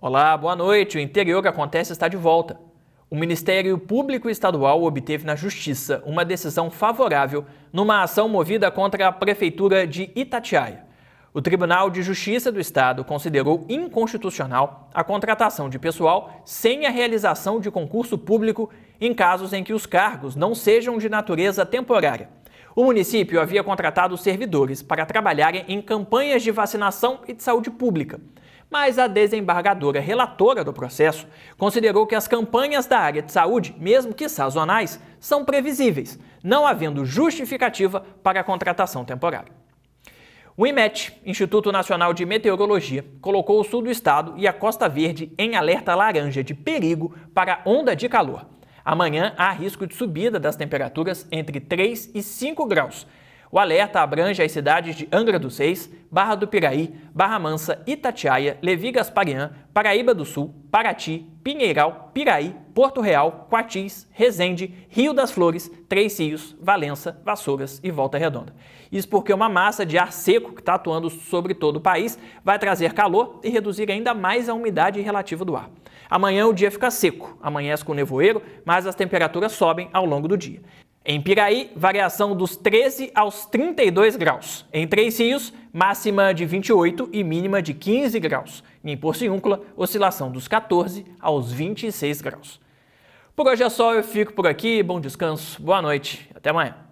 Olá, boa noite. O interior que acontece está de volta. O Ministério Público Estadual obteve na Justiça uma decisão favorável numa ação movida contra a Prefeitura de Itatiaia. O Tribunal de Justiça do Estado considerou inconstitucional a contratação de pessoal sem a realização de concurso público em casos em que os cargos não sejam de natureza temporária. O município havia contratado servidores para trabalharem em campanhas de vacinação e de saúde pública mas a desembargadora relatora do processo considerou que as campanhas da área de saúde, mesmo que sazonais, são previsíveis, não havendo justificativa para a contratação temporária. O IMET, Instituto Nacional de Meteorologia, colocou o sul do estado e a Costa Verde em alerta laranja de perigo para onda de calor. Amanhã há risco de subida das temperaturas entre 3 e 5 graus, o alerta abrange as cidades de Angra dos Reis, Barra do Piraí, Barra Mansa, Itatiaia, Levi Gasparian, Paraíba do Sul, Paraty, Pinheiral, Piraí, Porto Real, Quatis, Resende, Rio das Flores, Três Rios, Valença, Vassouras e Volta Redonda. Isso porque uma massa de ar seco que está atuando sobre todo o país vai trazer calor e reduzir ainda mais a umidade relativa do ar. Amanhã o dia fica seco, amanhece com nevoeiro, mas as temperaturas sobem ao longo do dia. Em Piraí, variação dos 13 aos 32 graus. Em Três Rios, máxima de 28 e mínima de 15 graus. E em Porciúncula, oscilação dos 14 aos 26 graus. Por hoje é só, eu fico por aqui. Bom descanso, boa noite, até amanhã.